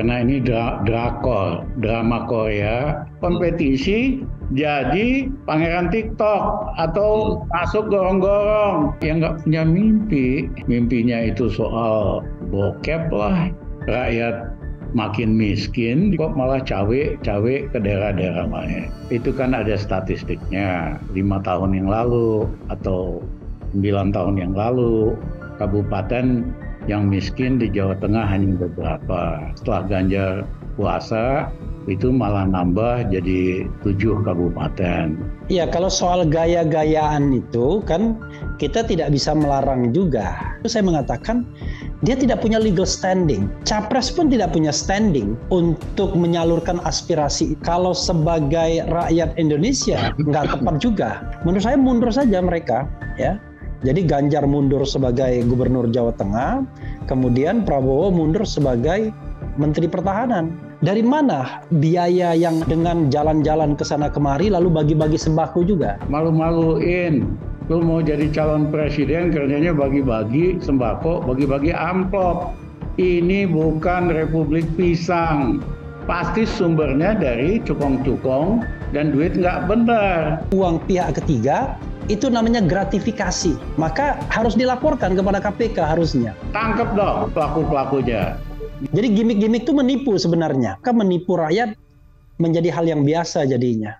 karena ini dra drakor, drama Korea, kompetisi jadi pangeran TikTok atau masuk gorong-gorong yang nggak punya mimpi. Mimpinya itu soal bokep lah, rakyat makin miskin kok malah cawe-cawe ke daerah-daerah lainnya. Itu kan ada statistiknya. Lima tahun yang lalu atau sembilan tahun yang lalu kabupaten yang miskin di Jawa Tengah hanya beberapa. Setelah Ganjar puasa, itu malah nambah jadi tujuh kabupaten. Ya kalau soal gaya-gayaan itu kan kita tidak bisa melarang juga. Saya mengatakan dia tidak punya legal standing. Capres pun tidak punya standing untuk menyalurkan aspirasi. Kalau sebagai rakyat Indonesia nggak tepat juga. Menurut saya mundur saja mereka ya jadi Ganjar mundur sebagai gubernur Jawa Tengah, kemudian Prabowo mundur sebagai menteri pertahanan. Dari mana biaya yang dengan jalan-jalan ke sana kemari lalu bagi-bagi sembako juga? Malu-maluin. Lu mau jadi calon presiden kerjanya bagi-bagi sembako, bagi-bagi amplop. Ini bukan republik pisang pasti sumbernya dari cukong-cukong dan duit nggak benar. Uang pihak ketiga itu namanya gratifikasi. Maka harus dilaporkan kepada KPK harusnya. Tangkap dong pelaku-pelakunya. Jadi gimmick-gimmick itu menipu sebenarnya. Kan menipu rakyat menjadi hal yang biasa jadinya.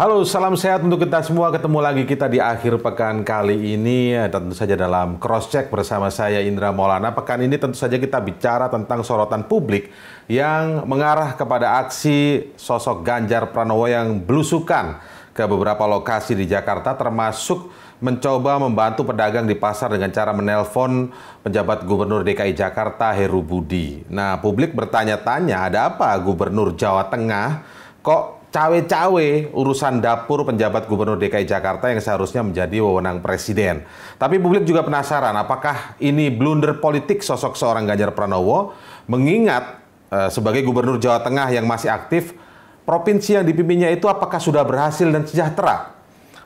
Halo, salam sehat untuk kita semua. Ketemu lagi kita di akhir pekan kali ini, ya, tentu saja dalam cross check bersama saya Indra Maulana. Pekan ini tentu saja kita bicara tentang sorotan publik yang mengarah kepada aksi sosok Ganjar Pranowo yang belusukan ke beberapa lokasi di Jakarta, termasuk mencoba membantu pedagang di pasar dengan cara menelpon pejabat Gubernur DKI Jakarta Heru Budi. Nah, publik bertanya-tanya, ada apa Gubernur Jawa Tengah kok cawe-cawe urusan dapur penjabat gubernur DKI Jakarta yang seharusnya menjadi wewenang presiden. Tapi publik juga penasaran apakah ini blunder politik sosok seorang Ganjar Pranowo mengingat eh, sebagai gubernur Jawa Tengah yang masih aktif, provinsi yang dipimpinnya itu apakah sudah berhasil dan sejahtera?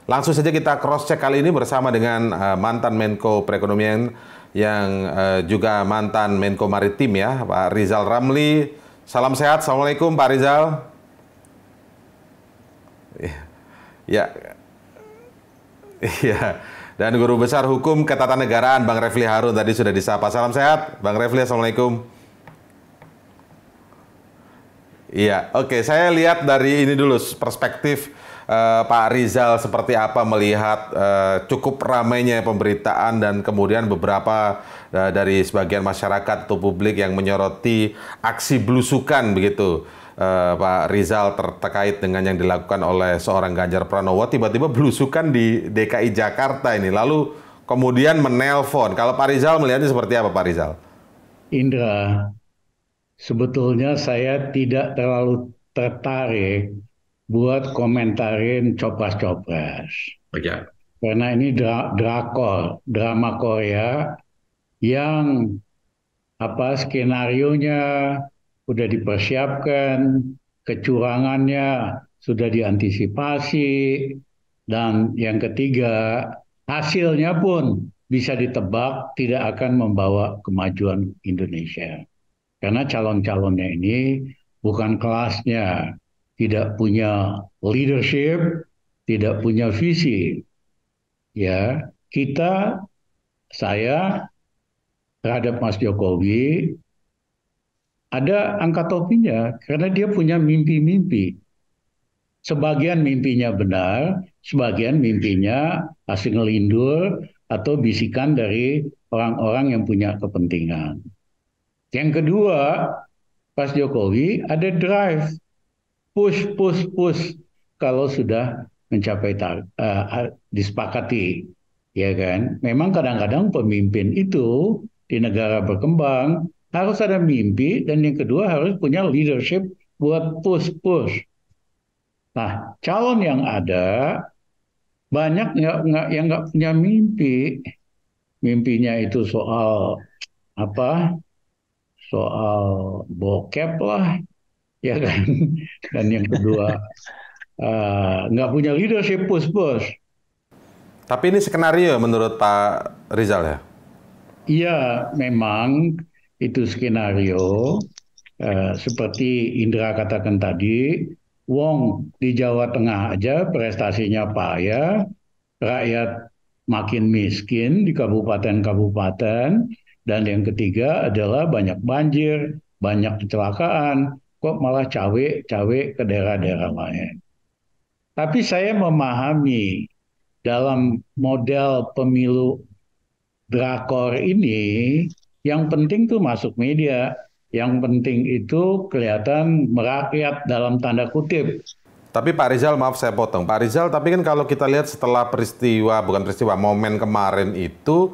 Langsung saja kita cross check kali ini bersama dengan eh, mantan Menko Perekonomian yang eh, juga mantan Menko Maritim ya, Pak Rizal Ramli. Salam sehat, Assalamualaikum Pak Rizal. Ya, Iya. Dan guru besar hukum ketatanegaraan Bang Refli Harun tadi sudah disapa. Salam sehat, Bang Refli. Assalamualaikum. Iya, oke. Saya lihat dari ini dulu perspektif uh, Pak Rizal seperti apa melihat uh, cukup ramainya pemberitaan dan kemudian beberapa uh, dari sebagian masyarakat atau publik yang menyoroti aksi belusukan begitu uh, Pak Rizal terkait dengan yang dilakukan oleh seorang Ganjar Pranowo tiba-tiba belusukan di DKI Jakarta ini lalu kemudian menelpon. Kalau Pak Rizal melihatnya seperti apa Pak Rizal? Indra, sebetulnya saya tidak terlalu tertarik buat komentarin copras-copras. Oh, ya. Karena ini dra drakor, drama Korea yang apa skenario nya sudah dipersiapkan, kecurangannya sudah diantisipasi, dan yang ketiga hasilnya pun bisa ditebak tidak akan membawa kemajuan Indonesia. Karena calon-calonnya ini bukan kelasnya, tidak punya leadership, tidak punya visi. Ya, kita saya terhadap Mas Jokowi ada angka topinya karena dia punya mimpi-mimpi. Sebagian mimpinya benar, sebagian mimpinya hasil ngelindur atau bisikan dari orang-orang yang punya kepentingan. Yang kedua, pas Jokowi ada drive, push, push, push kalau sudah mencapai uh, disepakati, ya kan? Memang kadang-kadang pemimpin itu di negara berkembang harus ada mimpi dan yang kedua harus punya leadership buat push-push. Nah, calon yang ada banyak yang nggak punya mimpi. Mimpinya itu soal apa? Soal bokep lah, ya kan? Dan yang kedua eh, nggak uh, punya leadership push-push. Tapi ini skenario menurut Pak Rizal ya? Iya, memang itu skenario eh, seperti Indra katakan tadi, Wong di Jawa Tengah aja prestasinya payah, rakyat makin miskin di kabupaten-kabupaten, dan yang ketiga adalah banyak banjir, banyak kecelakaan, kok malah cawe-cawe ke daerah-daerah lain. Tapi saya memahami dalam model pemilu drakor ini yang penting tuh masuk media. Yang penting itu kelihatan merakyat dalam tanda kutip. Tapi Pak Rizal, maaf saya potong. Pak Rizal, tapi kan kalau kita lihat setelah peristiwa, bukan peristiwa, momen kemarin itu,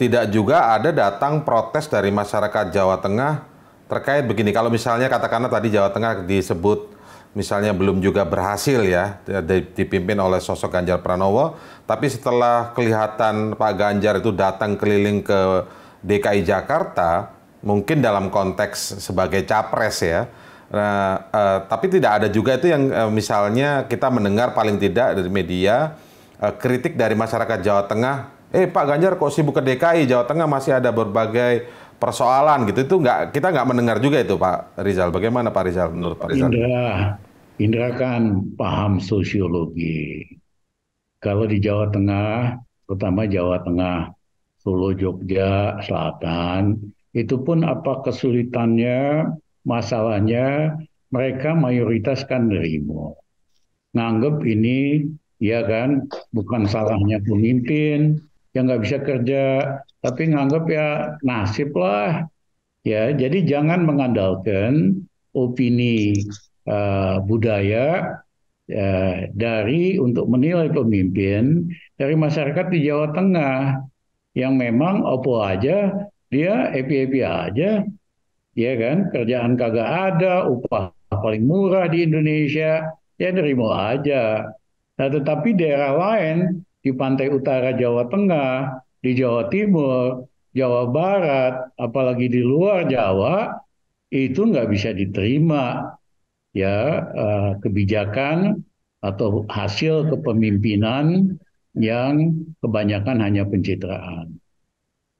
tidak juga ada datang protes dari masyarakat Jawa Tengah terkait begini. Kalau misalnya katakanlah tadi Jawa Tengah disebut misalnya belum juga berhasil ya, dipimpin oleh sosok Ganjar Pranowo, tapi setelah kelihatan Pak Ganjar itu datang keliling ke DKI Jakarta mungkin dalam konteks sebagai capres ya. Nah, eh, tapi tidak ada juga itu yang eh, misalnya kita mendengar paling tidak dari media eh, kritik dari masyarakat Jawa Tengah, eh Pak Ganjar kok sibuk ke DKI Jawa Tengah masih ada berbagai persoalan gitu itu nggak kita nggak mendengar juga itu Pak Rizal. Bagaimana Pak Rizal menurut Pak Rizal? Indra, Indra kan paham sosiologi. Kalau di Jawa Tengah, terutama Jawa Tengah, Solo Jogja Selatan itu pun apa kesulitannya masalahnya mereka mayoritas kan nerimo nganggep ini ya kan bukan salahnya pemimpin yang nggak bisa kerja tapi nganggep ya nasib lah ya jadi jangan mengandalkan opini uh, budaya uh, dari untuk menilai pemimpin dari masyarakat di Jawa Tengah yang memang opo aja dia epi epi aja ya kan kerjaan kagak ada upah paling murah di Indonesia ya nerima aja nah tetapi daerah lain di pantai utara Jawa Tengah di Jawa Timur Jawa Barat apalagi di luar Jawa itu nggak bisa diterima ya eh, kebijakan atau hasil kepemimpinan yang kebanyakan hanya pencitraan.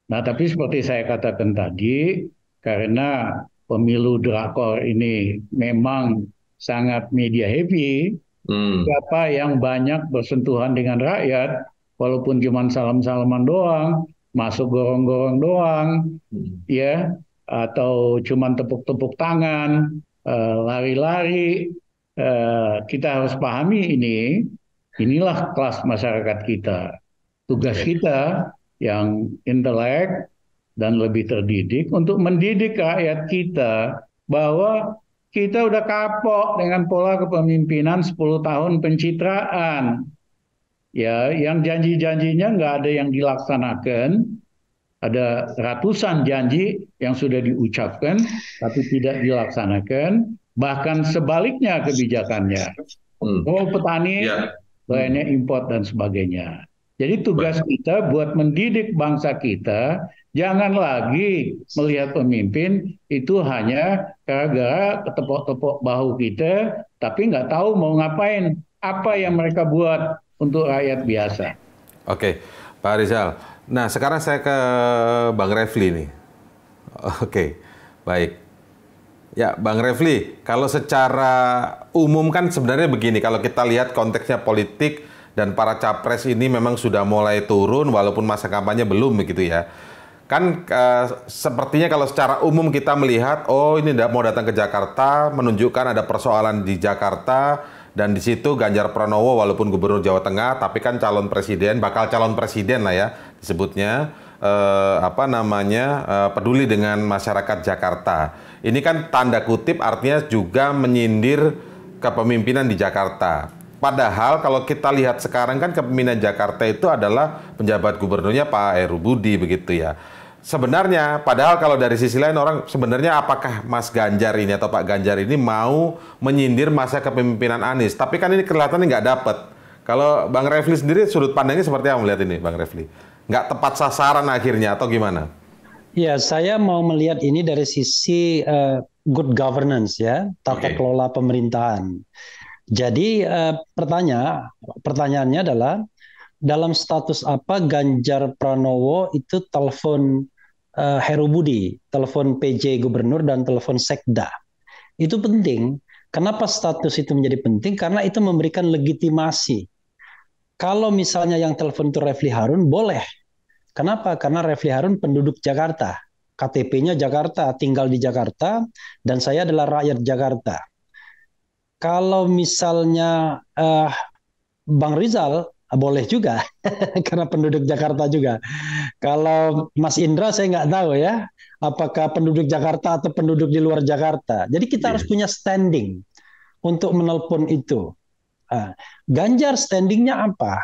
Nah, tapi seperti saya katakan tadi, karena pemilu drakor ini memang sangat media heavy, hmm. siapa yang banyak bersentuhan dengan rakyat, walaupun cuma salam-salaman doang, masuk gorong-gorong doang, hmm. ya, atau cuma tepuk-tepuk tangan, eh, lari-lari, eh, kita harus pahami ini Inilah kelas masyarakat kita. Tugas kita yang intelek dan lebih terdidik untuk mendidik rakyat kita bahwa kita udah kapok dengan pola kepemimpinan 10 tahun pencitraan. Ya, yang janji-janjinya nggak ada yang dilaksanakan, ada ratusan janji yang sudah diucapkan tapi tidak dilaksanakan bahkan sebaliknya kebijakannya. Oh petani ya. Banyak hmm. import dan sebagainya. Jadi tugas kita buat mendidik bangsa kita jangan lagi melihat pemimpin itu hanya gara-gara ketepok-tepok bahu kita tapi nggak tahu mau ngapain apa yang mereka buat untuk rakyat biasa. Oke, Pak Rizal. Nah sekarang saya ke Bang Refli nih. Oke, baik. Ya, Bang Refli, kalau secara umum kan sebenarnya begini, kalau kita lihat konteksnya politik dan para capres ini memang sudah mulai turun walaupun masa kampanye belum begitu ya. Kan e, sepertinya kalau secara umum kita melihat oh ini tidak mau datang ke Jakarta menunjukkan ada persoalan di Jakarta dan di situ Ganjar Pranowo walaupun gubernur Jawa Tengah tapi kan calon presiden bakal calon presiden lah ya disebutnya eh, apa namanya eh, peduli dengan masyarakat Jakarta. Ini kan tanda kutip artinya juga menyindir kepemimpinan di Jakarta. Padahal kalau kita lihat sekarang kan kepemimpinan Jakarta itu adalah penjabat gubernurnya Pak Heru Budi begitu ya. Sebenarnya, padahal kalau dari sisi lain orang sebenarnya apakah Mas Ganjar ini atau Pak Ganjar ini mau menyindir masa kepemimpinan Anies? Tapi kan ini kelihatannya nggak dapat. Kalau Bang Refli sendiri sudut pandangnya seperti apa melihat ini, Bang Refli? nggak tepat sasaran akhirnya atau gimana? Ya, saya mau melihat ini dari sisi uh, good governance ya, tata okay. kelola pemerintahan. Jadi uh, eh, pertanyaan pertanyaannya adalah dalam status apa Ganjar Pranowo itu telepon uh, Heru Budi, telepon PJ Gubernur dan telepon Sekda. Itu penting. Kenapa status itu menjadi penting? Karena itu memberikan legitimasi. Kalau misalnya yang telepon itu Refli Harun, boleh Kenapa? Karena Refli Harun penduduk Jakarta. KTP-nya Jakarta, tinggal di Jakarta, dan saya adalah rakyat Jakarta. Kalau misalnya uh, Bang Rizal boleh juga karena penduduk Jakarta juga. Kalau Mas Indra saya nggak tahu ya apakah penduduk Jakarta atau penduduk di luar Jakarta. Jadi kita yeah. harus punya standing untuk menelpon itu. Ah, Ganjar standingnya apa?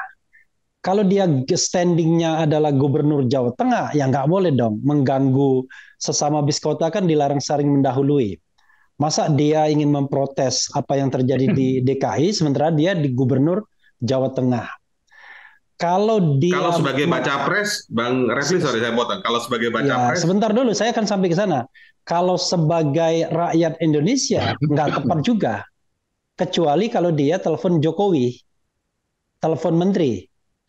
Kalau dia standingnya adalah gubernur Jawa Tengah, ya nggak boleh dong mengganggu sesama bis kota kan dilarang sering mendahului. Masa dia ingin memprotes apa yang terjadi di hmm. DKI, sementara dia di gubernur Jawa Tengah. Kalau dia kalau sebagai baca pres, Bang Refli, sorry saya potong. Kalau sebagai baca ya, pres, sebentar dulu, saya akan sampai ke sana. Kalau sebagai rakyat Indonesia nggak tepat juga, kecuali kalau dia telepon Jokowi, telepon menteri.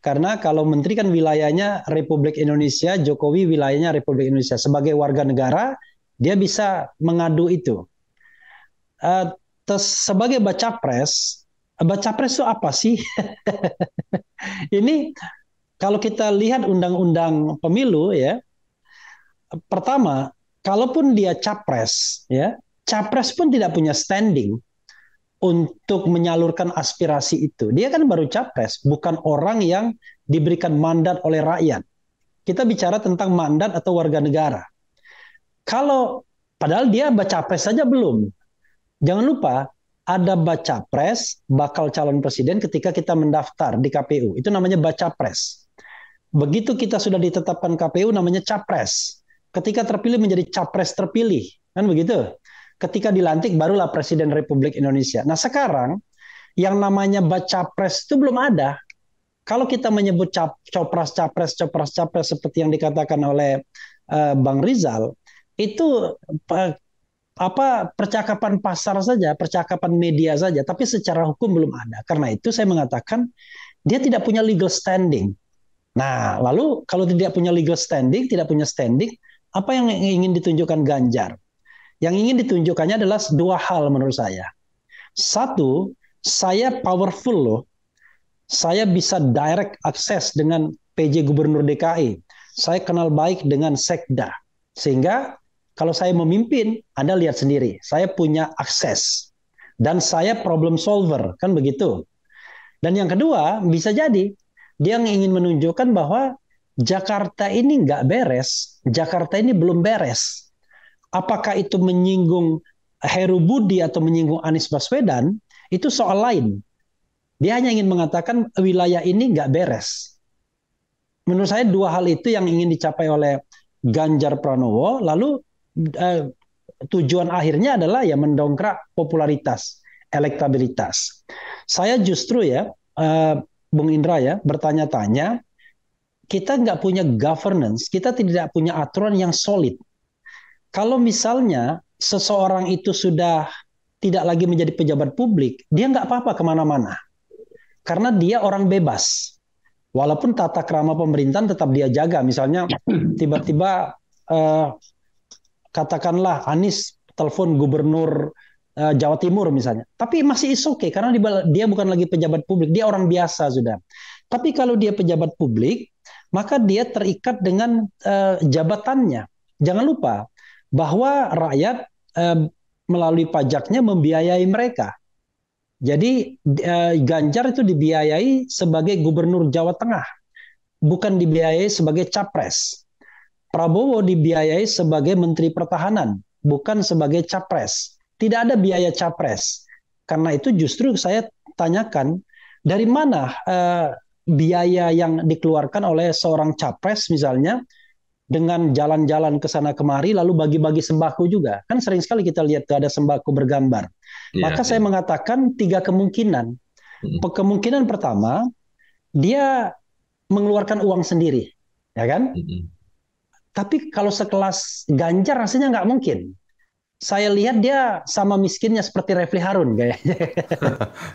Karena kalau menteri kan wilayahnya Republik Indonesia, Jokowi wilayahnya Republik Indonesia. Sebagai warga negara, dia bisa mengadu itu. Uh, sebagai baca pres, baca pres itu apa sih? Ini kalau kita lihat undang-undang pemilu ya, pertama, kalaupun dia capres ya, capres pun tidak punya standing untuk menyalurkan aspirasi itu. Dia kan baru capres, bukan orang yang diberikan mandat oleh rakyat. Kita bicara tentang mandat atau warga negara. Kalau padahal dia baca pres saja belum. Jangan lupa ada baca pres bakal calon presiden ketika kita mendaftar di KPU. Itu namanya baca pres. Begitu kita sudah ditetapkan KPU namanya capres. Ketika terpilih menjadi capres terpilih, kan begitu ketika dilantik barulah Presiden Republik Indonesia. Nah sekarang yang namanya baca pres itu belum ada. Kalau kita menyebut cap, copras capres copras capres seperti yang dikatakan oleh uh, Bang Rizal, itu uh, apa percakapan pasar saja, percakapan media saja, tapi secara hukum belum ada. Karena itu saya mengatakan dia tidak punya legal standing. Nah, lalu kalau tidak punya legal standing, tidak punya standing, apa yang ingin ditunjukkan Ganjar? Yang ingin ditunjukkannya adalah dua hal menurut saya. Satu, saya powerful loh. Saya bisa direct akses dengan PJ Gubernur DKI. Saya kenal baik dengan Sekda. Sehingga kalau saya memimpin, Anda lihat sendiri, saya punya akses. Dan saya problem solver, kan begitu. Dan yang kedua, bisa jadi dia yang ingin menunjukkan bahwa Jakarta ini nggak beres, Jakarta ini belum beres apakah itu menyinggung Heru Budi atau menyinggung Anies Baswedan, itu soal lain. Dia hanya ingin mengatakan wilayah ini nggak beres. Menurut saya dua hal itu yang ingin dicapai oleh Ganjar Pranowo, lalu eh, tujuan akhirnya adalah ya mendongkrak popularitas, elektabilitas. Saya justru ya, eh, Bung Indra ya, bertanya-tanya, kita nggak punya governance, kita tidak punya aturan yang solid kalau misalnya seseorang itu sudah tidak lagi menjadi pejabat publik, dia nggak apa-apa kemana-mana. Karena dia orang bebas. Walaupun tata kerama pemerintahan tetap dia jaga. Misalnya tiba-tiba eh, katakanlah Anies telepon gubernur eh, Jawa Timur misalnya. Tapi masih is okay karena dia bukan lagi pejabat publik, dia orang biasa sudah. Tapi kalau dia pejabat publik, maka dia terikat dengan eh, jabatannya. Jangan lupa bahwa rakyat eh, melalui pajaknya membiayai mereka. Jadi eh, Ganjar itu dibiayai sebagai gubernur Jawa Tengah, bukan dibiayai sebagai capres. Prabowo dibiayai sebagai menteri pertahanan, bukan sebagai capres. Tidak ada biaya capres. Karena itu justru saya tanyakan dari mana eh, biaya yang dikeluarkan oleh seorang capres misalnya dengan jalan-jalan ke sana kemari lalu bagi-bagi sembako juga. Kan sering sekali kita lihat tuh ada sembako bergambar. Yeah, Maka yeah. saya mengatakan tiga kemungkinan. Hmm. Kemungkinan pertama, dia mengeluarkan uang sendiri, ya kan? Hmm. Tapi kalau sekelas Ganjar rasanya nggak mungkin. Saya lihat dia sama miskinnya seperti Refli Harun kayaknya.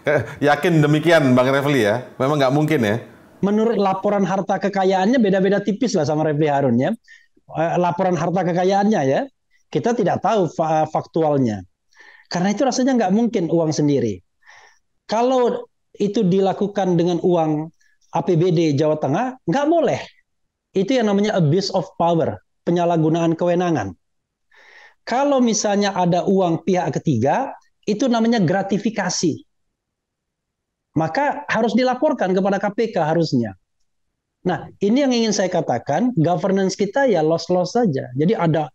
Eh, yakin demikian Bang Refli ya? Memang nggak mungkin ya? menurut laporan harta kekayaannya beda-beda tipis lah sama Refli Harun ya. Eh, laporan harta kekayaannya ya, kita tidak tahu faktualnya. Karena itu rasanya nggak mungkin uang sendiri. Kalau itu dilakukan dengan uang APBD Jawa Tengah, nggak boleh. Itu yang namanya abuse of power, penyalahgunaan kewenangan. Kalau misalnya ada uang pihak ketiga, itu namanya gratifikasi maka harus dilaporkan kepada KPK harusnya. Nah, ini yang ingin saya katakan, governance kita ya loss-loss saja. Jadi ada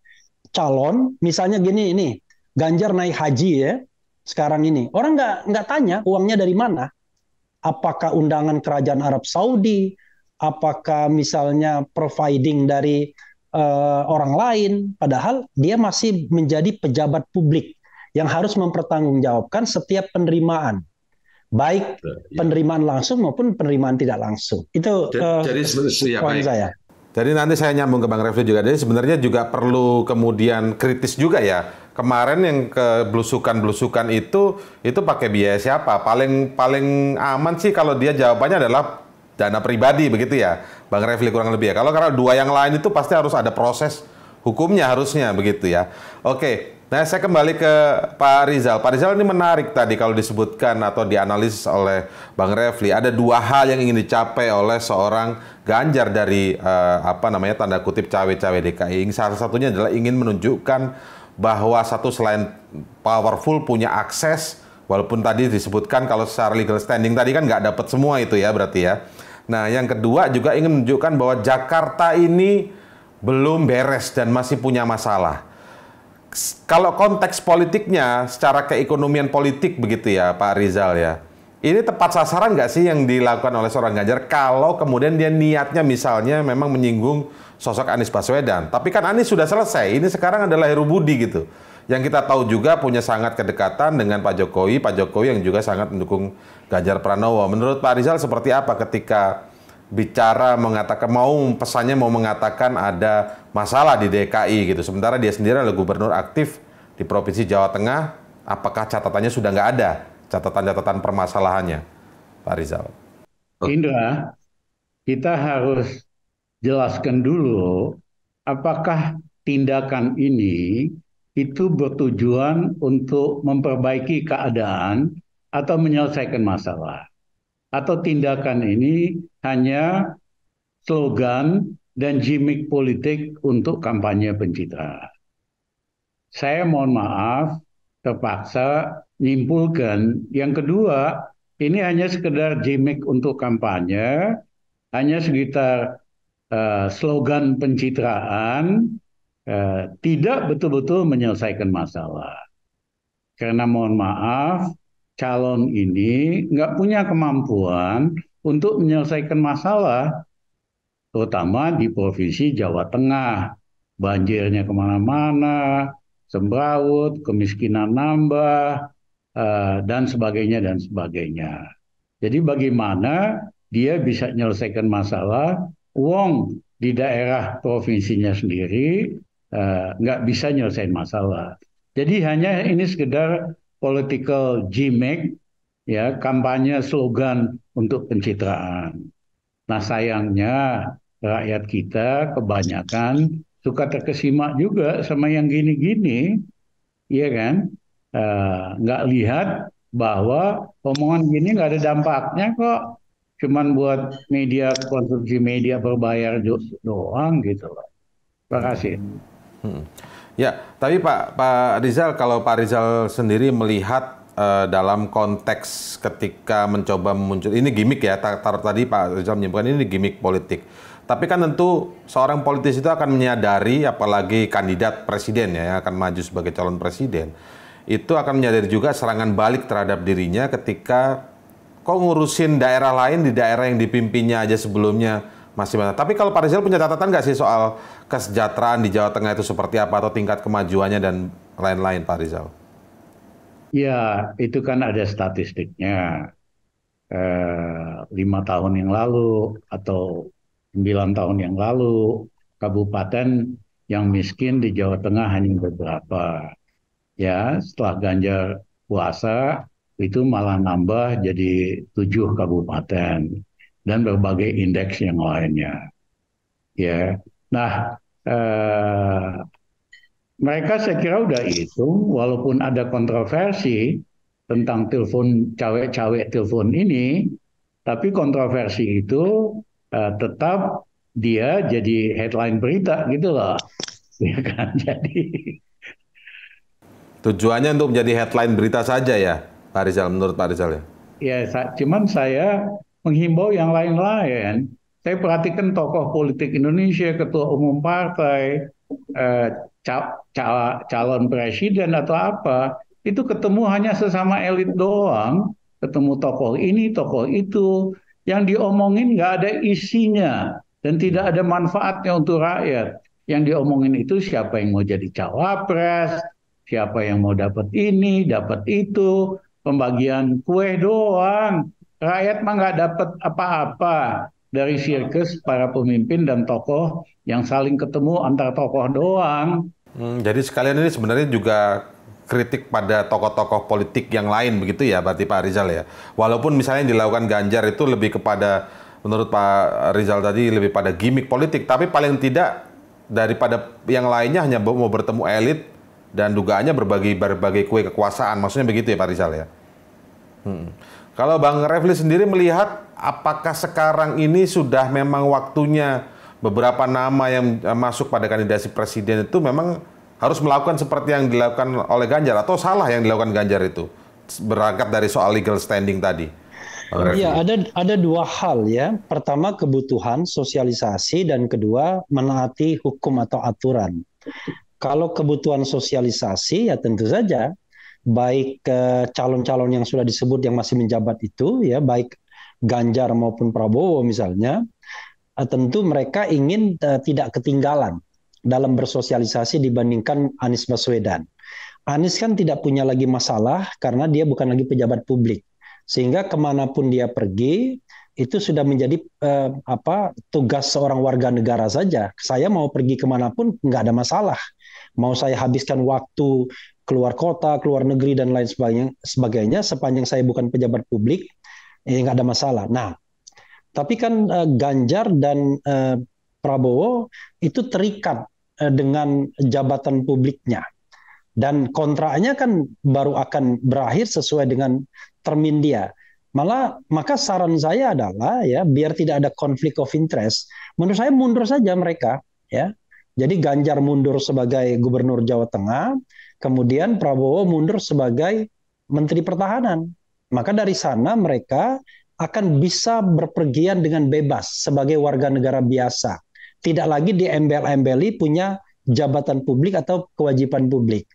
calon, misalnya gini ini, Ganjar naik haji ya, sekarang ini. Orang nggak nggak tanya uangnya dari mana. Apakah undangan kerajaan Arab Saudi, apakah misalnya providing dari uh, orang lain, padahal dia masih menjadi pejabat publik yang harus mempertanggungjawabkan setiap penerimaan baik iya. penerimaan langsung maupun penerimaan tidak langsung. Itu jadi, uh, jadi ya, poin baik. Ya? saya. Jadi nanti saya nyambung ke Bang Refli juga. Jadi sebenarnya juga perlu kemudian kritis juga ya. Kemarin yang ke blusukan blusukan itu itu pakai biaya siapa? Paling paling aman sih kalau dia jawabannya adalah dana pribadi begitu ya. Bang Refli kurang lebih ya. Kalau karena dua yang lain itu pasti harus ada proses hukumnya harusnya begitu ya. Oke, Nah, saya kembali ke Pak Rizal. Pak Rizal ini menarik tadi kalau disebutkan atau dianalisis oleh Bang Refli. Ada dua hal yang ingin dicapai oleh seorang Ganjar dari eh, apa namanya tanda kutip cawe-cawe DKI. Salah satunya adalah ingin menunjukkan bahwa satu selain powerful punya akses, walaupun tadi disebutkan kalau secara legal standing tadi kan nggak dapat semua itu ya berarti ya. Nah, yang kedua juga ingin menunjukkan bahwa Jakarta ini belum beres dan masih punya masalah kalau konteks politiknya secara keekonomian politik begitu ya Pak Rizal ya. Ini tepat sasaran nggak sih yang dilakukan oleh seorang Ganjar kalau kemudian dia niatnya misalnya memang menyinggung sosok Anies Baswedan. Tapi kan Anies sudah selesai, ini sekarang adalah Heru Budi gitu. Yang kita tahu juga punya sangat kedekatan dengan Pak Jokowi, Pak Jokowi yang juga sangat mendukung Ganjar Pranowo. Menurut Pak Rizal seperti apa ketika bicara mengatakan mau pesannya mau mengatakan ada masalah di DKI gitu. Sementara dia sendiri adalah gubernur aktif di Provinsi Jawa Tengah. Apakah catatannya sudah nggak ada catatan-catatan permasalahannya, Pak Rizal? Indra, kita harus jelaskan dulu apakah tindakan ini itu bertujuan untuk memperbaiki keadaan atau menyelesaikan masalah atau tindakan ini hanya slogan dan gimmick politik untuk kampanye pencitraan. Saya mohon maaf, terpaksa nyimpulkan. Yang kedua, ini hanya sekedar gimmick untuk kampanye, hanya sekitar uh, slogan pencitraan, uh, tidak betul-betul menyelesaikan masalah. Karena mohon maaf, calon ini nggak punya kemampuan untuk menyelesaikan masalah, terutama di provinsi Jawa Tengah. Banjirnya kemana-mana, sembraut, kemiskinan nambah, eh, dan sebagainya, dan sebagainya. Jadi bagaimana dia bisa menyelesaikan masalah, uang di daerah provinsinya sendiri eh, nggak bisa menyelesaikan masalah. Jadi hanya ini sekedar political gimmick, ya kampanye slogan untuk pencitraan. Nah sayangnya rakyat kita kebanyakan suka terkesima juga sama yang gini-gini, iya kan? Eh, nggak uh, lihat bahwa omongan gini nggak ada dampaknya kok, cuman buat media konsumsi media berbayar doang gitu loh. Terima kasih. Hmm. Ya, tapi Pak Pak Rizal kalau Pak Rizal sendiri melihat uh, dalam konteks ketika mencoba muncul ini gimmick ya taruh tadi Pak Rizal menyebutkan ini gimmick politik. Tapi kan tentu seorang politisi itu akan menyadari apalagi kandidat presiden ya yang akan maju sebagai calon presiden itu akan menyadari juga serangan balik terhadap dirinya ketika kok ngurusin daerah lain di daerah yang dipimpinnya aja sebelumnya masih banyak. Tapi kalau Pak Rizal punya catatan nggak sih soal kesejahteraan di Jawa Tengah itu seperti apa atau tingkat kemajuannya dan lain-lain Pak Rizal? Ya, itu kan ada statistiknya. Eh, lima eh, tahun yang lalu atau sembilan tahun yang lalu, kabupaten yang miskin di Jawa Tengah hanya beberapa. Ya, setelah Ganjar puasa, itu malah nambah jadi tujuh kabupaten dan berbagai indeks yang lainnya. Ya, nah eh, mereka saya kira udah itu. walaupun ada kontroversi tentang telepon cawe-cawe telepon ini, tapi kontroversi itu eh, tetap dia jadi headline berita gitu loh, ya kan? Jadi tujuannya untuk menjadi headline berita saja ya, Pak Rizal menurut Pak Rizal ya? Ya, sa cuman saya menghimbau yang lain-lain. Saya perhatikan tokoh politik Indonesia, ketua umum partai, eh, cal calon presiden atau apa, itu ketemu hanya sesama elit doang, ketemu tokoh ini, tokoh itu, yang diomongin nggak ada isinya dan tidak ada manfaatnya untuk rakyat. Yang diomongin itu siapa yang mau jadi cawapres, siapa yang mau dapat ini, dapat itu, pembagian kue doang. Rakyat mah nggak dapat apa-apa dari sirkus para pemimpin dan tokoh yang saling ketemu antar tokoh doang. Hmm, jadi sekalian ini sebenarnya juga kritik pada tokoh-tokoh politik yang lain begitu ya berarti Pak Rizal ya. Walaupun misalnya yang dilakukan Ganjar itu lebih kepada menurut Pak Rizal tadi lebih pada gimmick politik, tapi paling tidak daripada yang lainnya hanya mau bertemu elit dan dugaannya berbagi berbagai kue kekuasaan. Maksudnya begitu ya Pak Rizal ya? Hmm. Kalau Bang Refli sendiri melihat apakah sekarang ini sudah memang waktunya beberapa nama yang eh, masuk pada kandidasi presiden itu memang harus melakukan seperti yang dilakukan oleh Ganjar atau salah yang dilakukan Ganjar itu berangkat dari soal legal standing tadi. Iya, ada ada dua hal ya. Pertama kebutuhan sosialisasi dan kedua menaati hukum atau aturan. Kalau kebutuhan sosialisasi ya tentu saja baik eh, calon-calon yang sudah disebut yang masih menjabat itu ya baik Ganjar maupun Prabowo misalnya eh, tentu mereka ingin eh, tidak ketinggalan dalam bersosialisasi dibandingkan Anies Baswedan. Anies kan tidak punya lagi masalah karena dia bukan lagi pejabat publik, sehingga kemanapun dia pergi itu sudah menjadi eh, apa tugas seorang warga negara saja. Saya mau pergi kemanapun nggak ada masalah. Mau saya habiskan waktu keluar kota, keluar negeri dan lain sebagainya, sebagainya sepanjang saya bukan pejabat publik, ya nggak ada masalah. Nah, tapi kan eh, Ganjar dan eh, Prabowo itu terikat eh, dengan jabatan publiknya dan kontraknya kan baru akan berakhir sesuai dengan termin dia. Malah maka saran saya adalah ya biar tidak ada konflik of interest, menurut saya mundur saja mereka ya. Jadi Ganjar mundur sebagai gubernur Jawa Tengah, Kemudian Prabowo mundur sebagai Menteri Pertahanan. Maka dari sana mereka akan bisa berpergian dengan bebas sebagai warga negara biasa. Tidak lagi di embel embeli punya jabatan publik atau kewajiban publik.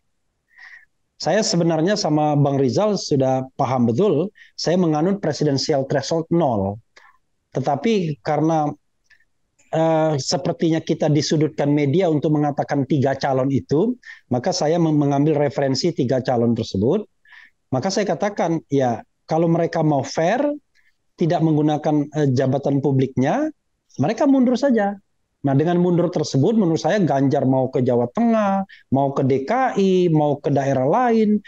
Saya sebenarnya sama Bang Rizal sudah paham betul, saya menganut presidensial threshold nol. Tetapi karena uh, sepertinya kita disudutkan media untuk mengatakan tiga calon itu, maka saya mengambil referensi tiga calon tersebut. Maka saya katakan, ya kalau mereka mau fair, tidak menggunakan uh, jabatan publiknya, mereka mundur saja. Nah, dengan mundur tersebut, menurut saya Ganjar mau ke Jawa Tengah, mau ke DKI, mau ke daerah lain,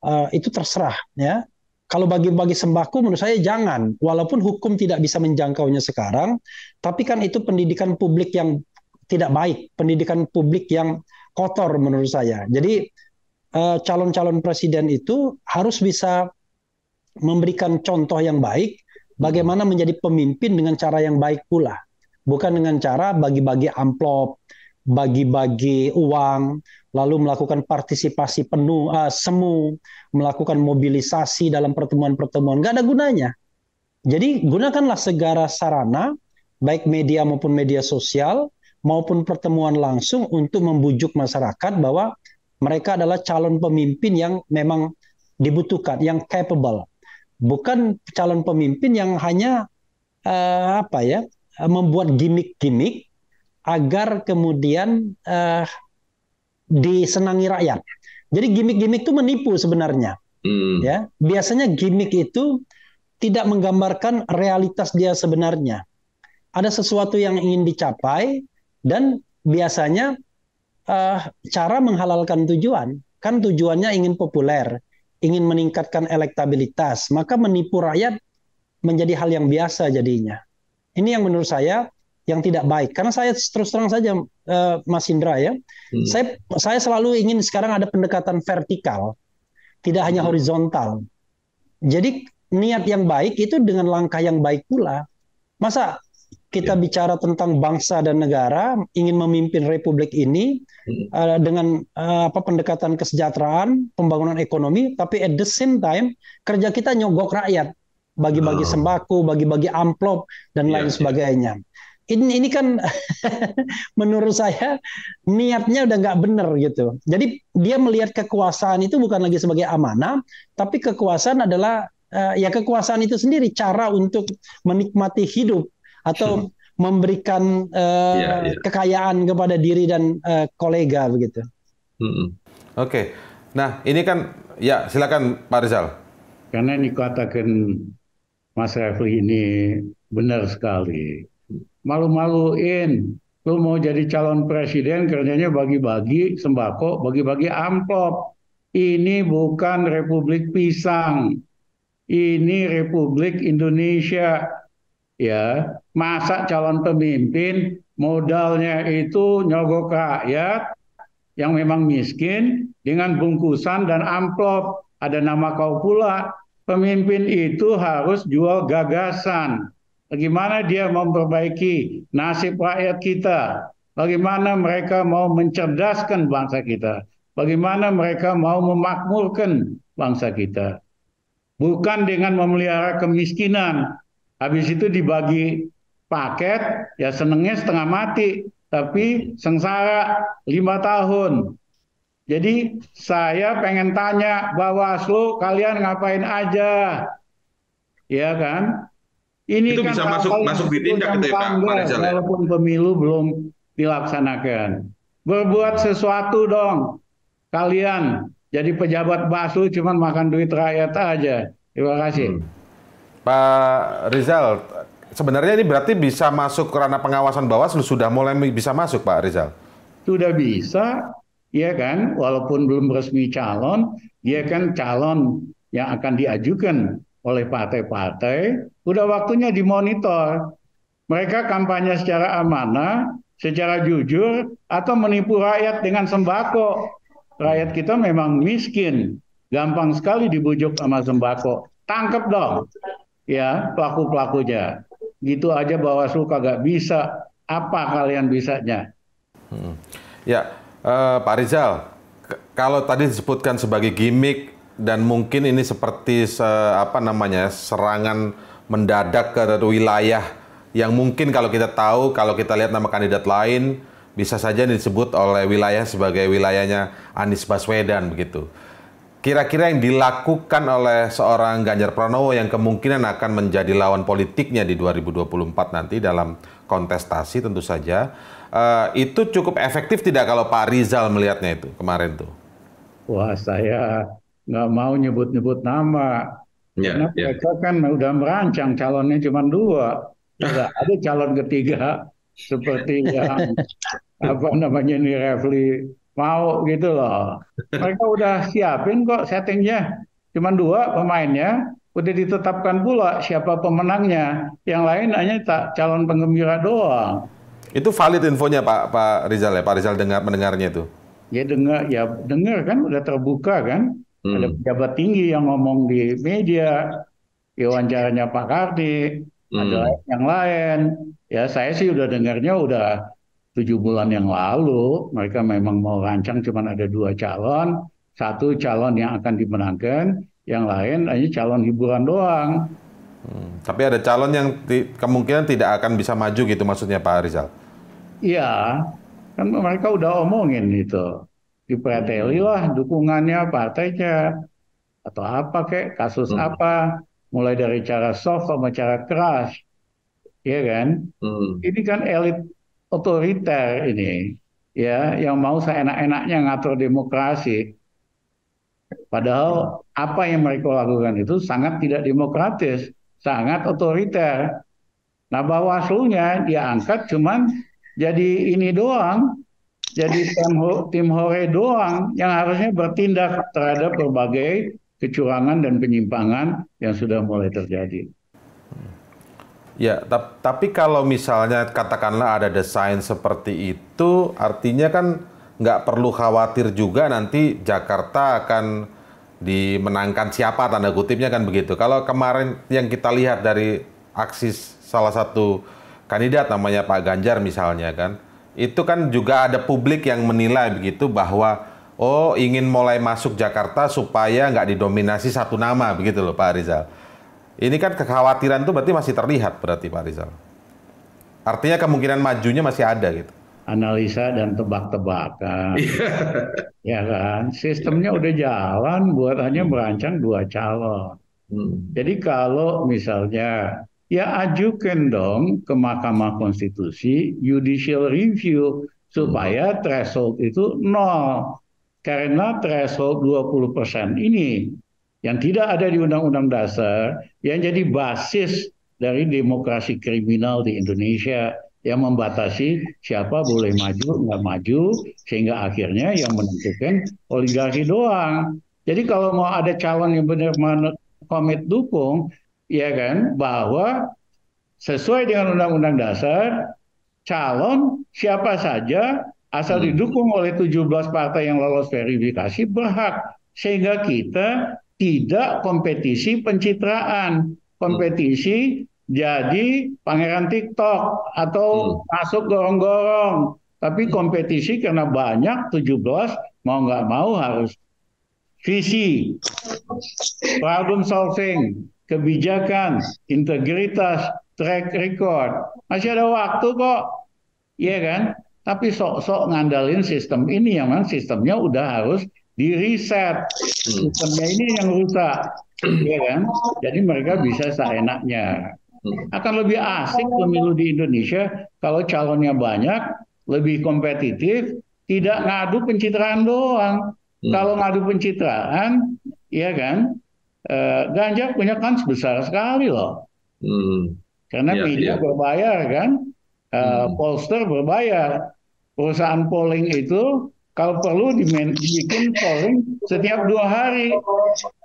eh, itu terserah ya kalau bagi-bagi sembako menurut saya jangan. Walaupun hukum tidak bisa menjangkaunya sekarang, tapi kan itu pendidikan publik yang tidak baik, pendidikan publik yang kotor menurut saya. Jadi eh, calon-calon presiden itu harus bisa memberikan contoh yang baik bagaimana menjadi pemimpin dengan cara yang baik pula. Bukan dengan cara bagi-bagi amplop, bagi-bagi uang, lalu melakukan partisipasi penuh uh, semu, melakukan mobilisasi dalam pertemuan-pertemuan, nggak ada gunanya. Jadi gunakanlah segala sarana, baik media maupun media sosial maupun pertemuan langsung untuk membujuk masyarakat bahwa mereka adalah calon pemimpin yang memang dibutuhkan, yang capable, bukan calon pemimpin yang hanya uh, apa ya membuat gimmick-gimmick agar kemudian uh, disenangi rakyat. Jadi gimmick-gimmick itu menipu sebenarnya. Hmm. Ya, biasanya gimmick itu tidak menggambarkan realitas dia sebenarnya. Ada sesuatu yang ingin dicapai dan biasanya uh, cara menghalalkan tujuan kan tujuannya ingin populer, ingin meningkatkan elektabilitas, maka menipu rakyat menjadi hal yang biasa jadinya. Ini yang menurut saya yang tidak baik. Karena saya terus terang saja, uh, Mas Indra ya, hmm. saya saya selalu ingin sekarang ada pendekatan vertikal, tidak hanya hmm. horizontal. Jadi niat yang baik itu dengan langkah yang baik pula. Masa kita ya. bicara tentang bangsa dan negara, ingin memimpin republik ini hmm. uh, dengan uh, apa pendekatan kesejahteraan, pembangunan ekonomi, tapi at the same time kerja kita nyogok rakyat, bagi-bagi oh. sembako, bagi-bagi amplop dan ya, lain ya. sebagainya. Ya ini ini kan menurut saya niatnya udah nggak bener gitu. Jadi dia melihat kekuasaan itu bukan lagi sebagai amanah, tapi kekuasaan adalah uh, ya kekuasaan itu sendiri cara untuk menikmati hidup atau hmm. memberikan uh, eh, yeah, yeah. kekayaan kepada diri dan uh, kolega begitu. Hmm. Oke, okay. nah ini kan ya silakan Pak Rizal. Karena ini katakan Mas Refli ini benar sekali malu-maluin. Lu mau jadi calon presiden kerjanya bagi-bagi sembako, bagi-bagi amplop. Ini bukan Republik Pisang. Ini Republik Indonesia. Ya, masa calon pemimpin modalnya itu nyogok rakyat yang memang miskin dengan bungkusan dan amplop. Ada nama kau pula. Pemimpin itu harus jual gagasan bagaimana dia memperbaiki nasib rakyat kita, bagaimana mereka mau mencerdaskan bangsa kita, bagaimana mereka mau memakmurkan bangsa kita. Bukan dengan memelihara kemiskinan, habis itu dibagi paket, ya senengnya setengah mati, tapi sengsara lima tahun. Jadi saya pengen tanya Bawaslu kalian ngapain aja? Ya kan? Ini itu kan bisa masuk masuk ditindak itu ya Pak Rizal. Walaupun pemilu belum dilaksanakan. Berbuat sesuatu dong. Kalian jadi pejabat basu cuman makan duit rakyat aja. Terima kasih. Hmm. Pak Rizal, sebenarnya ini berarti bisa masuk karena ranah pengawasan Bawaslu sudah mulai bisa masuk Pak Rizal. Sudah bisa, ya kan? Walaupun belum resmi calon, dia ya kan calon yang akan diajukan oleh partai-partai, udah waktunya dimonitor. Mereka kampanye secara amanah, secara jujur, atau menipu rakyat dengan sembako. Rakyat kita memang miskin, gampang sekali dibujuk sama sembako. Tangkep dong, ya pelaku-pelakunya. Gitu aja suka gak bisa. Apa kalian bisanya? Hmm. Ya, uh, Pak Rizal, kalau tadi disebutkan sebagai gimmick dan mungkin ini seperti se, apa namanya serangan mendadak ke wilayah yang mungkin kalau kita tahu kalau kita lihat nama kandidat lain bisa saja disebut oleh wilayah sebagai wilayahnya Anies Baswedan begitu. Kira-kira yang dilakukan oleh seorang Ganjar Pranowo yang kemungkinan akan menjadi lawan politiknya di 2024 nanti dalam kontestasi tentu saja uh, itu cukup efektif tidak kalau Pak Rizal melihatnya itu kemarin tuh. Wah saya nggak mau nyebut-nyebut nama. Ya, Karena ya. mereka kan udah merancang calonnya cuma dua. Ya. nggak ada calon ketiga seperti yang apa namanya ini Refli mau gitu loh. Mereka udah siapin kok settingnya. Cuma dua pemainnya, udah ditetapkan pula siapa pemenangnya. Yang lain hanya tak calon penggembira doang. Itu valid infonya Pak Pak Rizal ya, Pak Rizal dengar mendengarnya itu. Ya dengar ya dengar kan udah terbuka kan. Hmm. Ada pejabat tinggi yang ngomong di media, di wawancaranya Pak Karti, hmm. ada yang lain. Ya saya sih udah dengarnya udah tujuh bulan yang lalu mereka memang mau rancang cuma ada dua calon, satu calon yang akan dimenangkan, yang lain hanya calon hiburan doang. Hmm, tapi ada calon yang ti kemungkinan tidak akan bisa maju gitu maksudnya Pak Rizal? Iya, kan mereka udah omongin itu dipretelilah dukungannya partainya atau apa kek kasus hmm. apa mulai dari cara soft sama cara keras ya kan hmm. ini kan elit otoriter ini ya yang mau seenak-enaknya ngatur demokrasi padahal apa yang mereka lakukan itu sangat tidak demokratis sangat otoriter nah bawaslunya dia angkat cuman jadi ini doang jadi tim, tim Hore doang yang harusnya bertindak terhadap berbagai kecurangan dan penyimpangan yang sudah mulai terjadi. Ya, tapi kalau misalnya katakanlah ada desain seperti itu, artinya kan nggak perlu khawatir juga nanti Jakarta akan dimenangkan siapa tanda kutipnya kan begitu. Kalau kemarin yang kita lihat dari aksi salah satu kandidat namanya Pak Ganjar misalnya kan, itu kan juga ada publik yang menilai begitu bahwa oh ingin mulai masuk Jakarta supaya nggak didominasi satu nama begitu loh Pak Rizal. Ini kan kekhawatiran itu berarti masih terlihat berarti Pak Rizal. Artinya kemungkinan majunya masih ada gitu. Analisa dan tebak-tebakan. Iya. ya kan? Sistemnya udah jalan buat hanya merancang dua calon. Hmm. Jadi kalau misalnya ya ajukan dong ke Mahkamah Konstitusi judicial review supaya hmm. threshold itu nol. Karena threshold 20% ini yang tidak ada di Undang-Undang Dasar yang jadi basis dari demokrasi kriminal di Indonesia yang membatasi siapa boleh maju nggak maju sehingga akhirnya yang menentukan oligarki doang. Jadi kalau mau ada calon yang benar-benar komit dukung, ya kan, bahwa sesuai dengan Undang-Undang Dasar, calon siapa saja asal hmm. didukung oleh 17 partai yang lolos verifikasi berhak sehingga kita tidak kompetisi pencitraan, kompetisi jadi pangeran TikTok atau hmm. masuk gorong-gorong. Tapi hmm. kompetisi karena banyak 17 mau nggak mau harus visi problem solving kebijakan, integritas, track record. Masih ada waktu kok. Iya kan? Tapi sok-sok ngandalin sistem ini yang memang sistemnya udah harus di reset. Hmm. Sistemnya ini yang rusak. Iya kan? Jadi mereka bisa seenaknya. Hmm. Akan lebih asik pemilu di Indonesia kalau calonnya banyak, lebih kompetitif, tidak ngadu pencitraan doang. Hmm. Kalau ngadu pencitraan, ya kan, eh, ganja punya kans besar sekali loh. Hmm. Karena ya, media ya. berbayar kan, eh, hmm. polster berbayar. Perusahaan polling itu kalau perlu dibikin polling setiap dua hari.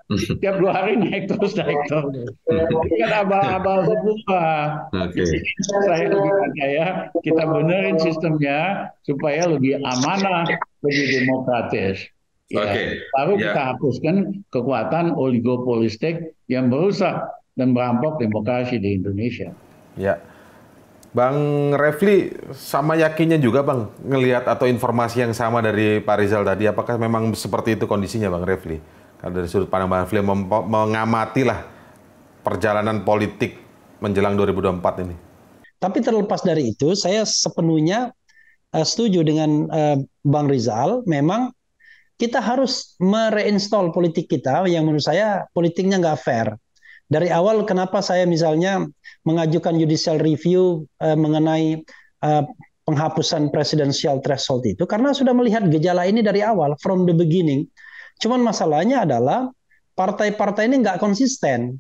Setiap dua hari naik terus naik terus. Ini kan abal-abal berubah. Okay. Saya lebih percaya ya, kita benerin sistemnya supaya lebih amanah, lebih demokratis. Iya. Ya. Okay. Baru yeah. kita hapuskan kekuatan oligopolistik yang merusak dan merampok demokrasi di Indonesia. Ya. Bang Refli sama yakinnya juga Bang ngelihat atau informasi yang sama dari Pak Rizal tadi apakah memang seperti itu kondisinya Bang Refli? Kalau dari sudut pandang Bang Refli mengamati lah perjalanan politik menjelang 2024 ini. Tapi terlepas dari itu saya sepenuhnya uh, setuju dengan uh, Bang Rizal memang kita harus mereinstall politik kita yang menurut saya politiknya nggak fair. Dari awal kenapa saya misalnya mengajukan judicial review uh, mengenai uh, penghapusan presidential threshold itu karena sudah melihat gejala ini dari awal from the beginning. Cuman masalahnya adalah partai-partai ini nggak konsisten.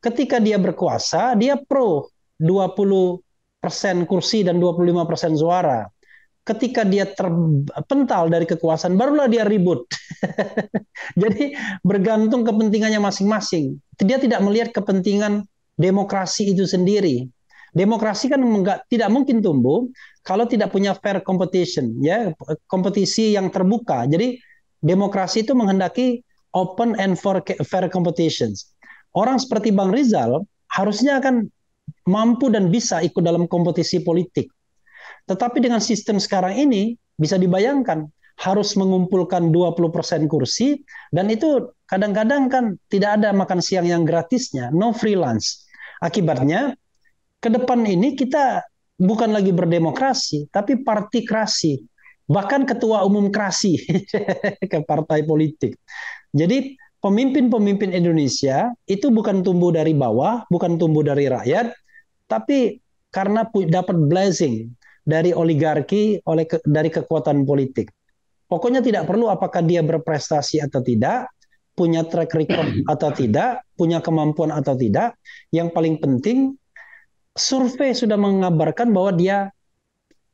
Ketika dia berkuasa, dia pro 20% kursi dan 25% suara ketika dia terpental dari kekuasaan barulah dia ribut. Jadi bergantung kepentingannya masing-masing. Dia tidak melihat kepentingan demokrasi itu sendiri. Demokrasi kan enggak, tidak mungkin tumbuh kalau tidak punya fair competition, ya kompetisi yang terbuka. Jadi demokrasi itu menghendaki open and fair competitions. Orang seperti Bang Rizal harusnya akan mampu dan bisa ikut dalam kompetisi politik. Tetapi dengan sistem sekarang ini bisa dibayangkan harus mengumpulkan 20% kursi dan itu kadang-kadang kan tidak ada makan siang yang gratisnya, no freelance. Akibatnya ke depan ini kita bukan lagi berdemokrasi tapi partikrasi. Bahkan ketua umum krasi ke partai politik. Jadi pemimpin-pemimpin Indonesia itu bukan tumbuh dari bawah, bukan tumbuh dari rakyat, tapi karena dapat blessing dari oligarki oleh ke, dari kekuatan politik. Pokoknya tidak perlu apakah dia berprestasi atau tidak, punya track record atau tidak, punya kemampuan atau tidak. Yang paling penting, survei sudah mengabarkan bahwa dia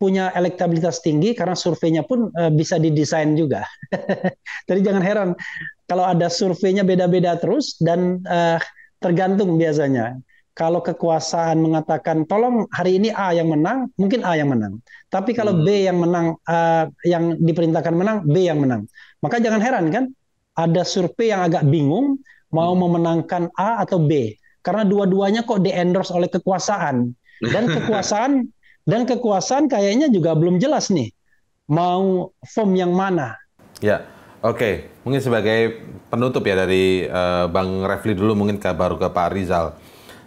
punya elektabilitas tinggi karena surveinya pun eh, bisa didesain juga. Jadi jangan heran kalau ada surveinya beda-beda terus dan e, tergantung biasanya kalau kekuasaan mengatakan tolong hari ini A yang menang, mungkin A yang menang. Tapi kalau hmm. B yang menang, uh, yang diperintahkan menang, B yang menang. Maka jangan heran kan, ada survei yang agak bingung mau hmm. memenangkan A atau B, karena dua-duanya kok di endorse oleh kekuasaan dan kekuasaan dan kekuasaan kayaknya juga belum jelas nih mau form yang mana. Ya, oke. Okay. Mungkin sebagai penutup ya dari uh, Bang Refli dulu mungkin ke, baru ke Pak Rizal.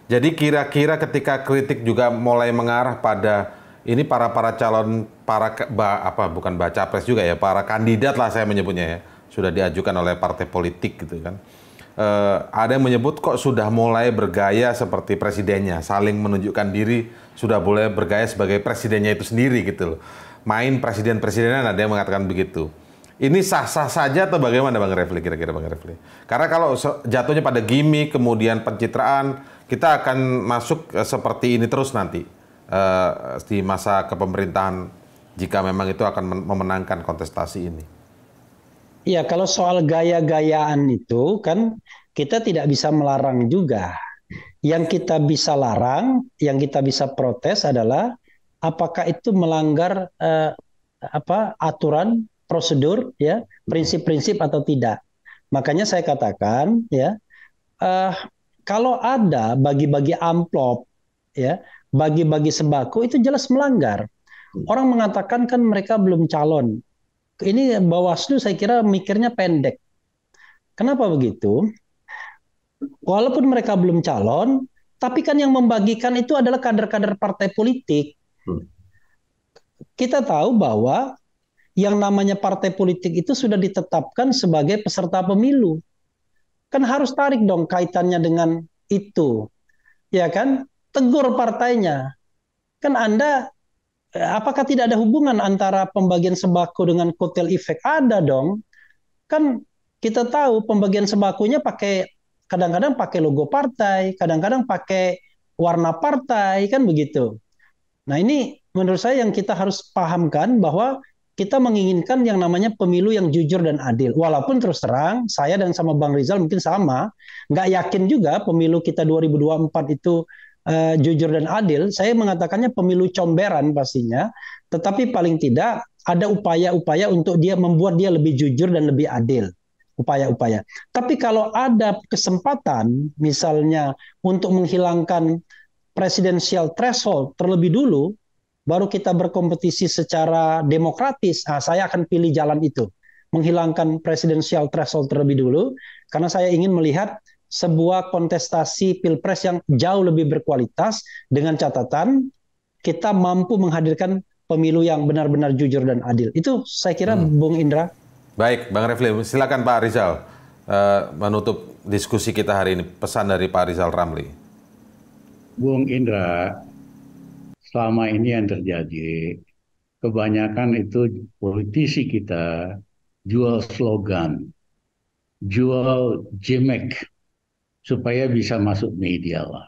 Jadi kira-kira ketika kritik juga mulai mengarah pada ini para para calon para ba, apa bukan baca pres juga ya para kandidat lah saya menyebutnya ya sudah diajukan oleh partai politik gitu kan. E, ada yang menyebut kok sudah mulai bergaya seperti presidennya, saling menunjukkan diri sudah boleh bergaya sebagai presidennya itu sendiri gitu loh. Main presiden-presidenan ada yang mengatakan begitu. Ini sah-sah saja atau bagaimana Bang Refli kira-kira Bang Refli? Karena kalau jatuhnya pada gimmick kemudian pencitraan kita akan masuk eh, seperti ini terus nanti uh, di masa kepemerintahan jika memang itu akan memenangkan kontestasi ini. Ya kalau soal gaya-gayaan itu kan kita tidak bisa melarang juga. Yang kita bisa larang, yang kita bisa protes adalah apakah itu melanggar eh, apa aturan, prosedur, ya prinsip-prinsip atau tidak. Makanya saya katakan ya eh, kalau ada bagi-bagi amplop, ya, bagi-bagi sembako itu jelas melanggar. Hmm. Orang mengatakan kan mereka belum calon. Ini Bawaslu saya kira mikirnya pendek. Kenapa begitu? Walaupun mereka belum calon, tapi kan yang membagikan itu adalah kader-kader partai politik. Hmm. Kita tahu bahwa yang namanya partai politik itu sudah ditetapkan sebagai peserta pemilu. Kan harus tarik dong kaitannya dengan itu. Ya kan? Tegur partainya. Kan Anda eh, apakah tidak ada hubungan antara pembagian sembako dengan kotel efek? Ada dong. Kan kita tahu pembagian sembakonya pakai kadang-kadang pakai logo partai, kadang-kadang pakai warna partai, kan begitu. Nah, ini menurut saya yang kita harus pahamkan bahwa kita menginginkan yang namanya pemilu yang jujur dan adil. Walaupun terus terang, saya dan sama Bang Rizal mungkin sama, nggak yakin juga pemilu kita 2024 itu uh, jujur dan adil. Saya mengatakannya pemilu comberan pastinya, tetapi paling tidak ada upaya-upaya untuk dia membuat dia lebih jujur dan lebih adil. Upaya-upaya. Tapi kalau ada kesempatan, misalnya untuk menghilangkan presidensial threshold terlebih dulu, baru kita berkompetisi secara demokratis, nah, saya akan pilih jalan itu. Menghilangkan presidensial threshold terlebih dulu, karena saya ingin melihat sebuah kontestasi pilpres yang jauh lebih berkualitas dengan catatan kita mampu menghadirkan pemilu yang benar-benar jujur dan adil. Itu saya kira hmm. Bung Indra. Baik, Bang Refli, silakan Pak Rizal uh, menutup diskusi kita hari ini. Pesan dari Pak Rizal Ramli. Bung Indra, selama ini yang terjadi kebanyakan itu politisi kita jual slogan, jual jemek supaya bisa masuk media lah.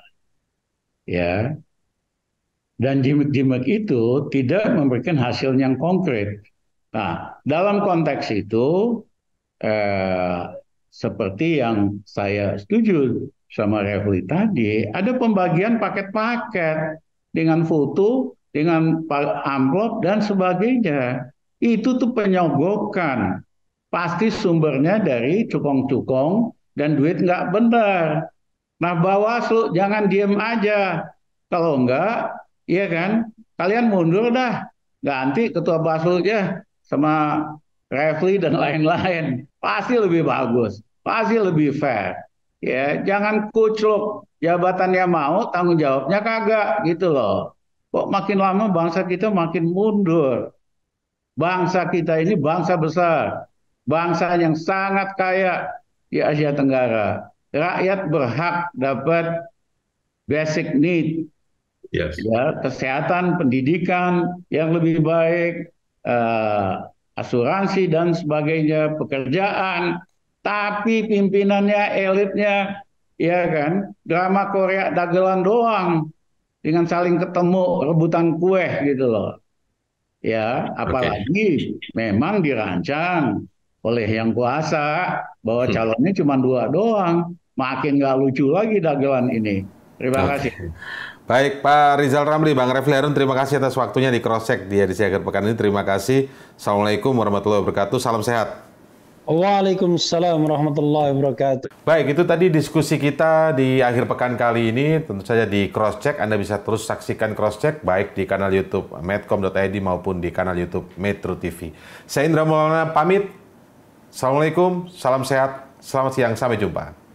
Ya. Dan jemek-jemek itu tidak memberikan hasil yang konkret. Nah, dalam konteks itu eh, seperti yang saya setuju sama Revli tadi, ada pembagian paket-paket dengan foto, dengan amplop dan sebagainya. Itu tuh penyogokan. Pasti sumbernya dari cukong-cukong dan duit nggak benar. Nah Bawaslu jangan diem aja. Kalau enggak, iya kan? Kalian mundur dah. Ganti ketua Bawaslu ya sama Refli dan lain-lain. Pasti lebih bagus. Pasti lebih fair. Ya, jangan kucluk jabatannya mau, tanggung jawabnya kagak gitu loh. Kok makin lama bangsa kita makin mundur. Bangsa kita ini bangsa besar, bangsa yang sangat kaya di Asia Tenggara. Rakyat berhak dapat basic need, yes. ya, kesehatan, pendidikan yang lebih baik, uh, asuransi dan sebagainya, pekerjaan, tapi pimpinannya, elitnya, ya kan, drama Korea dagelan doang dengan saling ketemu rebutan kue gitu loh. Ya, apalagi okay. memang dirancang oleh yang kuasa bahwa hmm. calonnya cuma dua doang, makin nggak lucu lagi dagelan ini. Terima okay. kasih. Baik Pak Rizal Ramli, Bang Refli Harun, terima kasih atas waktunya di cross check di hari akhir pekan ini. Terima kasih. Assalamualaikum warahmatullahi wabarakatuh. Salam sehat. Waalaikumsalam warahmatullahi wabarakatuh. Baik, itu tadi diskusi kita di akhir pekan kali ini. Tentu saja di cross check Anda bisa terus saksikan cross check baik di kanal YouTube medcom.id maupun di kanal YouTube Metro TV. Saya Indra Maulana pamit. Assalamualaikum, salam sehat, selamat siang, sampai jumpa.